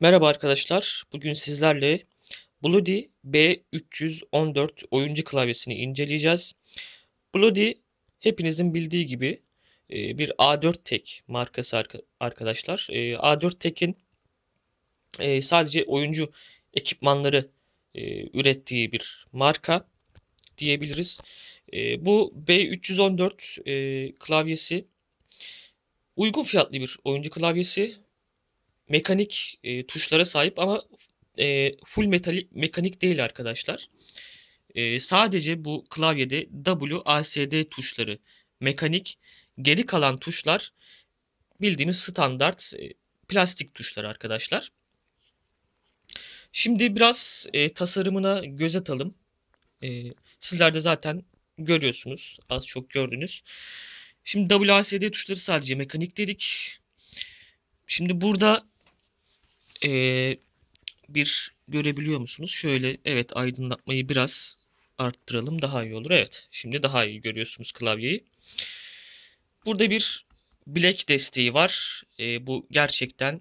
Merhaba arkadaşlar. Bugün sizlerle Bloody B314 oyuncu klavyesini inceleyeceğiz. Bloody hepinizin bildiği gibi e, bir A4 tek markası arkadaşlar. E, A4 tekin e, sadece oyuncu ekipmanları ürettiği bir marka diyebiliriz. Bu B314 klavyesi uygun fiyatlı bir oyuncu klavyesi mekanik e, tuşlara sahip ama e, full metali, mekanik değil arkadaşlar. E, sadece bu klavyede W, A, S, D tuşları mekanik. Geri kalan tuşlar bildiğimiz standart e, plastik tuşlar arkadaşlar. Şimdi biraz e, tasarımına göz atalım. E, sizler de zaten görüyorsunuz. Az çok gördünüz. Şimdi WASD tuşları sadece mekanik dedik. Şimdi burada e, bir görebiliyor musunuz? Şöyle evet aydınlatmayı biraz arttıralım daha iyi olur. Evet şimdi daha iyi görüyorsunuz klavyeyi. Burada bir black desteği var. E, bu gerçekten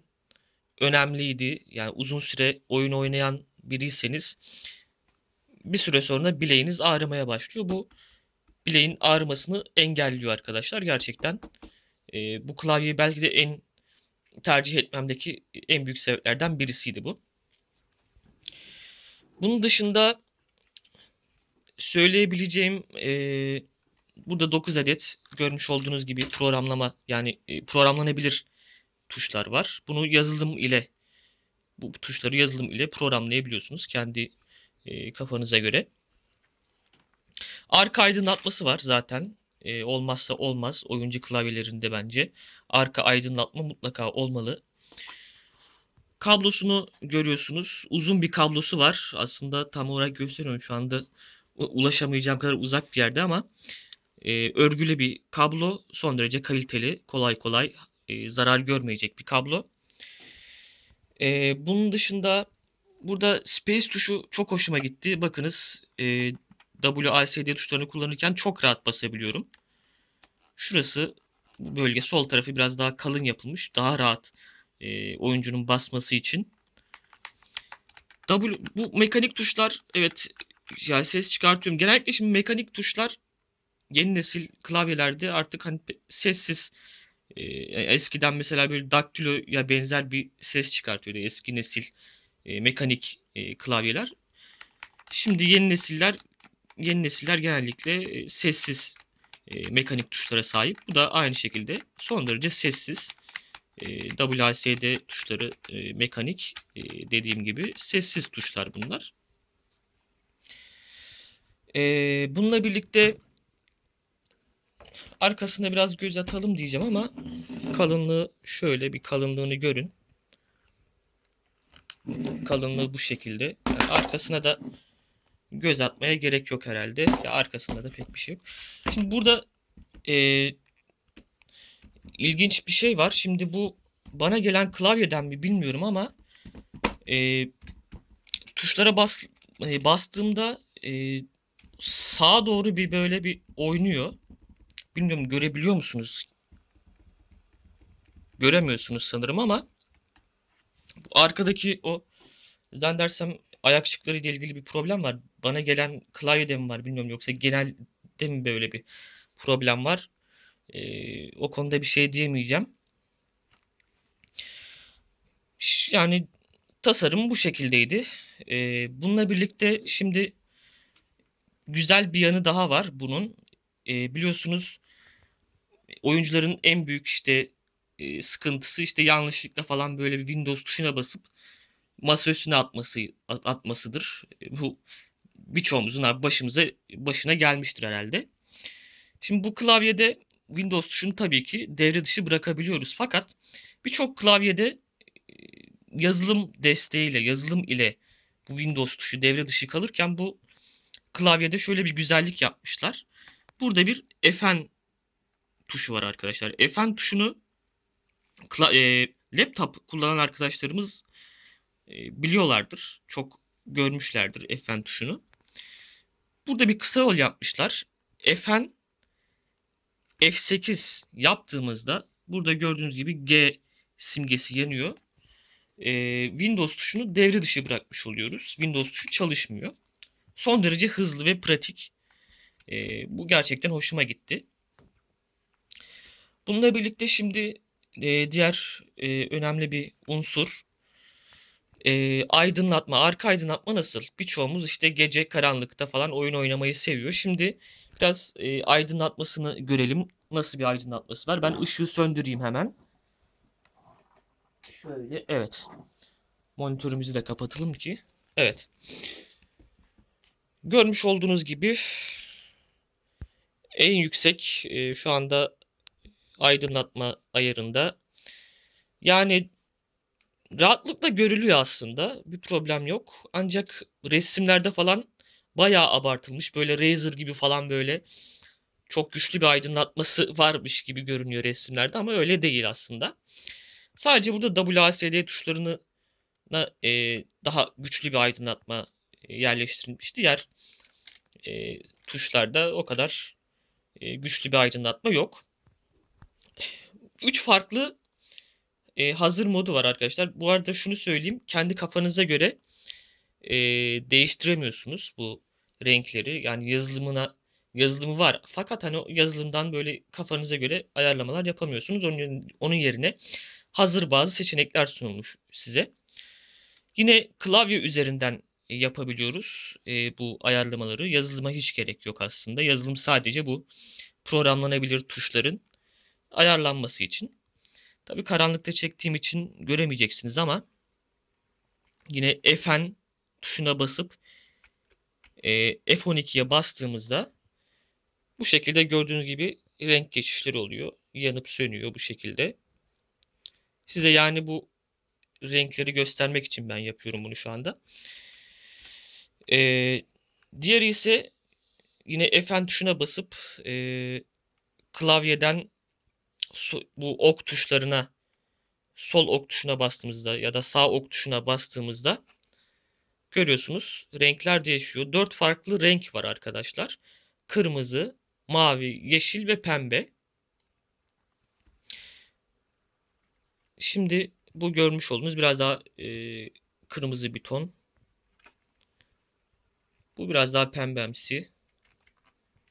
önemliydi. Yani uzun süre oyun oynayan biriyseniz bir süre sonra bileğiniz ağrımaya başlıyor. Bu bileğin ağrımasını engelliyor arkadaşlar. Gerçekten e, bu klavyeyi belki de en tercih etmemdeki en büyük sebeplerden birisiydi bu. Bunun dışında söyleyebileceğim e, burada 9 adet görmüş olduğunuz gibi programlama yani e, programlanabilir tuşlar var. Bunu yazılım ile bu tuşları yazılım ile programlayabiliyorsunuz kendi e, kafanıza göre. Arka aydınlatması var zaten e, olmazsa olmaz oyuncu klavyelerinde bence. Arka aydınlatma mutlaka olmalı. Kablosunu görüyorsunuz. Uzun bir kablosu var. Aslında tam olarak gösteriyorum şu anda ulaşamayacağım kadar uzak bir yerde ama e, örgülü bir kablo son derece kaliteli kolay kolay e, zarar görmeyecek bir kablo. E, bunun dışında burada space tuşu çok hoşuma gitti. Bakınız e, WASD tuşlarını kullanırken çok rahat basabiliyorum. Şurası bu bölge sol tarafı biraz daha kalın yapılmış. Daha rahat e, oyuncunun basması için. W, bu mekanik tuşlar evet yani ses çıkartıyorum. Genellikle şimdi mekanik tuşlar yeni nesil klavyelerde artık hani sessiz e, e, eskiden mesela bir daktilo ya benzer bir ses çıkartıyordu eski nesil e, mekanik e, klavyeler. Şimdi yeni nesiller yeni nesiller genellikle e, sessiz e, mekanik tuşlara sahip. Bu da aynı şekilde son derece sessiz. E, WASD tuşları e, mekanik e, dediğim gibi sessiz tuşlar bunlar. E, bununla birlikte arkasına biraz göz atalım diyeceğim ama kalınlığı şöyle bir kalınlığını görün. Kalınlığı bu şekilde. Yani arkasına da göz atmaya gerek yok herhalde. Ya arkasında da pek bir şey yok. Şimdi burada e, ilginç bir şey var. Şimdi bu bana gelen klavyeden mi bilmiyorum ama e, tuşlara bas, e, bastığımda e, sağa doğru bir böyle bir oynuyor. Bilmiyorum görebiliyor musunuz? Göremiyorsunuz sanırım ama bu arkadaki o zannedersem ayak şıkları ile ilgili bir problem var. Bana gelen klavyede mi var bilmiyorum yoksa genelde mi böyle bir problem var. Ee, o konuda bir şey diyemeyeceğim. Yani tasarım bu şekildeydi. Ee, bununla birlikte şimdi güzel bir yanı daha var bunun. Ee, biliyorsunuz oyuncuların en büyük işte e, sıkıntısı işte yanlışlıkla falan böyle bir Windows tuşuna basıp masa üstüne atması atmasıdır. E, bu birçoğumuzun başımıza başına gelmiştir herhalde. Şimdi bu klavyede Windows tuşunu tabii ki devre dışı bırakabiliyoruz fakat birçok klavyede e, yazılım desteğiyle, yazılım ile bu Windows tuşu devre dışı kalırken bu klavyede şöyle bir güzellik yapmışlar. Burada bir FN tuşu var arkadaşlar. FN tuşunu e, laptop kullanan arkadaşlarımız ee, biliyorlardır. Çok görmüşlerdir Fn tuşunu. Burada bir kısa yol yapmışlar. Fn F8 yaptığımızda burada gördüğünüz gibi G simgesi yanıyor. Ee, Windows tuşunu devre dışı bırakmış oluyoruz. Windows tuşu çalışmıyor. Son derece hızlı ve pratik. Ee, bu gerçekten hoşuma gitti. Bununla birlikte şimdi e, diğer e, önemli bir unsur e, aydınlatma, arka aydınlatma nasıl? Birçoğumuz işte gece karanlıkta falan oyun oynamayı seviyor. Şimdi biraz e, aydınlatmasını görelim. Nasıl bir aydınlatması var? Ben ışığı söndüreyim hemen. Şöyle evet. Monitörümüzü de kapatalım ki. Evet. Görmüş olduğunuz gibi en yüksek e, şu anda aydınlatma ayarında. Yani rahatlıkla görülüyor aslında. Bir problem yok. Ancak resimlerde falan bayağı abartılmış. Böyle Razer gibi falan böyle çok güçlü bir aydınlatması varmış gibi görünüyor resimlerde ama öyle değil aslında. Sadece burada WASD tuşlarını e, daha güçlü bir aydınlatma e, yerleştirilmiş. Diğer e, tuşlarda o kadar e, güçlü bir aydınlatma yok. Üç farklı e, hazır modu var arkadaşlar. Bu arada şunu söyleyeyim. Kendi kafanıza göre e, değiştiremiyorsunuz bu renkleri. Yani yazılımına yazılımı var. Fakat hani o yazılımdan böyle kafanıza göre ayarlamalar yapamıyorsunuz. Onun, onun yerine hazır bazı seçenekler sunulmuş size. Yine klavye üzerinden yapabiliyoruz e, bu ayarlamaları. Yazılıma hiç gerek yok aslında. Yazılım sadece bu programlanabilir tuşların ayarlanması için. Tabi karanlıkta çektiğim için göremeyeceksiniz ama yine Fn tuşuna basıp e, F12'ye bastığımızda bu şekilde gördüğünüz gibi renk geçişleri oluyor. Yanıp sönüyor bu şekilde. Size yani bu renkleri göstermek için ben yapıyorum bunu şu anda. Ee, diğeri ise yine Fn tuşuna basıp e, klavyeden bu ok tuşlarına sol ok tuşuna bastığımızda ya da sağ ok tuşuna bastığımızda görüyorsunuz renkler değişiyor. 4 farklı renk var arkadaşlar. Kırmızı, mavi, yeşil ve pembe. Şimdi bu görmüş olduğunuz biraz daha e, kırmızı bir ton. Bu biraz daha pembemsi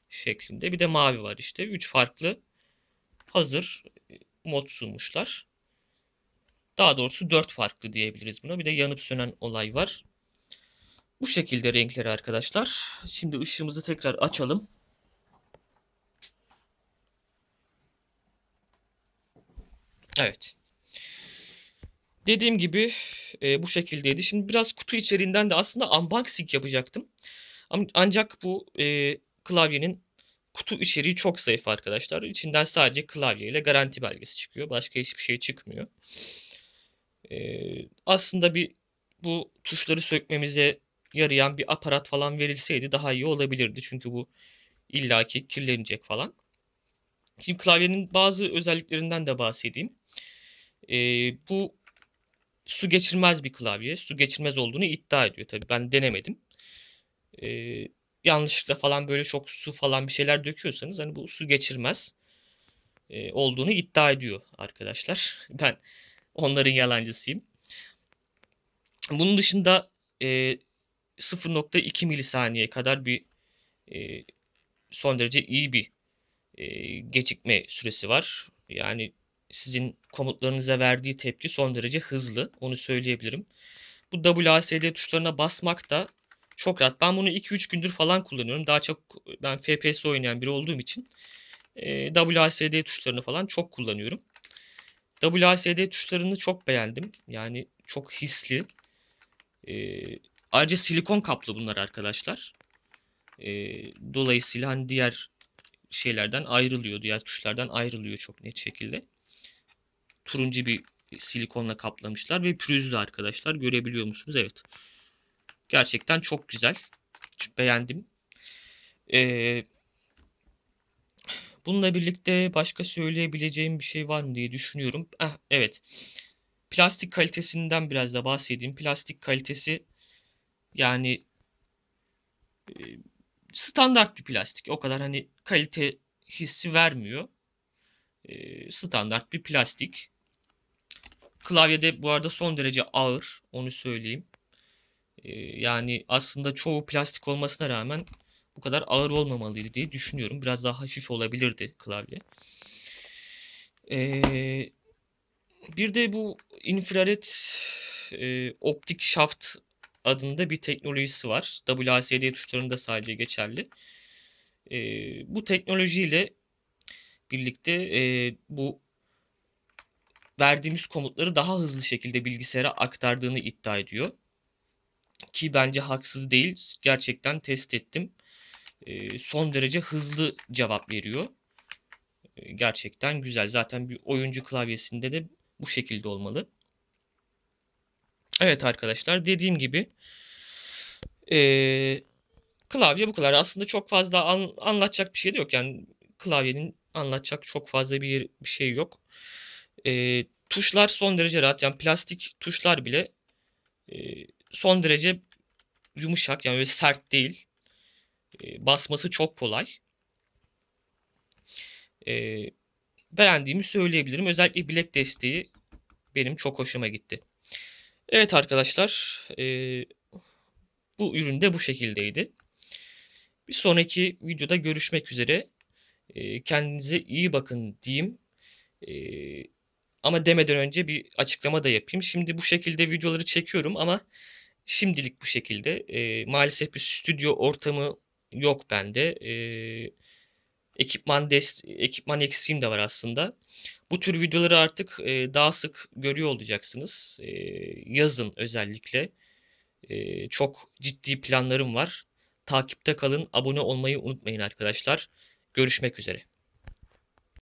şeklinde. Bir de mavi var işte. 3 farklı hazır e, mod sunmuşlar. Daha doğrusu 4 farklı diyebiliriz buna. Bir de yanıp sönen olay var. Bu şekilde renkleri arkadaşlar. Şimdi ışığımızı tekrar açalım. Evet. Dediğim gibi e, bu şekildeydi. Şimdi biraz kutu içeriğinden de aslında unboxing yapacaktım. Ancak bu e, klavyenin Kutu içeriği çok zayıf arkadaşlar. İçinden sadece klavye ile garanti belgesi çıkıyor. Başka hiçbir şey çıkmıyor. Ee, aslında bir bu tuşları sökmemize yarayan bir aparat falan verilseydi daha iyi olabilirdi. Çünkü bu illaki kirlenecek falan. Şimdi klavyenin bazı özelliklerinden de bahsedeyim. Ee, bu su geçirmez bir klavye. Su geçirmez olduğunu iddia ediyor. Tabii ben denemedim. Ee, yanlışlıkla falan böyle çok su falan bir şeyler döküyorsanız hani bu su geçirmez e, olduğunu iddia ediyor arkadaşlar. Ben onların yalancısıyım. Bunun dışında e, 0.2 milisaniye kadar bir e, son derece iyi bir e, gecikme süresi var. Yani sizin komutlarınıza verdiği tepki son derece hızlı. Onu söyleyebilirim. Bu WASD tuşlarına basmak da çok rahat. Ben bunu 2-3 gündür falan kullanıyorum. Daha çok ben FPS oynayan biri olduğum için e, WASD tuşlarını falan çok kullanıyorum. WASD tuşlarını çok beğendim. Yani çok hisli. E, ayrıca silikon kaplı bunlar arkadaşlar. E, dolayısıyla hani diğer şeylerden ayrılıyor. Diğer tuşlardan ayrılıyor çok net şekilde. Turuncu bir silikonla kaplamışlar ve pürüzlü arkadaşlar. Görebiliyor musunuz? Evet. Gerçekten çok güzel. beğendim. Ee, bununla birlikte başka söyleyebileceğim bir şey var mı diye düşünüyorum. Eh, evet. Plastik kalitesinden biraz da bahsedeyim. Plastik kalitesi yani e, standart bir plastik. O kadar hani kalite hissi vermiyor. E, standart bir plastik. Klavyede bu arada son derece ağır. Onu söyleyeyim yani aslında çoğu plastik olmasına rağmen bu kadar ağır olmamalıydı diye düşünüyorum. Biraz daha hafif olabilirdi klavye. Ee, bir de bu infrared e, optik şaft adında bir teknolojisi var. WASD tuşlarında sadece geçerli. E, bu teknolojiyle birlikte e, bu verdiğimiz komutları daha hızlı şekilde bilgisayara aktardığını iddia ediyor. Ki bence haksız değil. Gerçekten test ettim. E, son derece hızlı cevap veriyor. E, gerçekten güzel. Zaten bir oyuncu klavyesinde de bu şekilde olmalı. Evet arkadaşlar dediğim gibi e, klavye bu kadar. Aslında çok fazla an, anlatacak bir şey de yok. Yani klavyenin anlatacak çok fazla bir, bir şey yok. E, tuşlar son derece rahat. Yani plastik tuşlar bile e, son derece yumuşak yani öyle sert değil. Ee, basması çok kolay. E, beğendiğimi söyleyebilirim. Özellikle bilek desteği benim çok hoşuma gitti. Evet arkadaşlar e, bu ürün de bu şekildeydi. Bir sonraki videoda görüşmek üzere. E, kendinize iyi bakın diyeyim. E, ama demeden önce bir açıklama da yapayım. Şimdi bu şekilde videoları çekiyorum ama Şimdilik bu şekilde. E, maalesef bir stüdyo ortamı yok bende. E, ekipman des ekipman eksiğim de var aslında. Bu tür videoları artık e, daha sık görüyor olacaksınız. E, yazın özellikle. E, çok ciddi planlarım var. Takipte kalın, abone olmayı unutmayın arkadaşlar. Görüşmek üzere.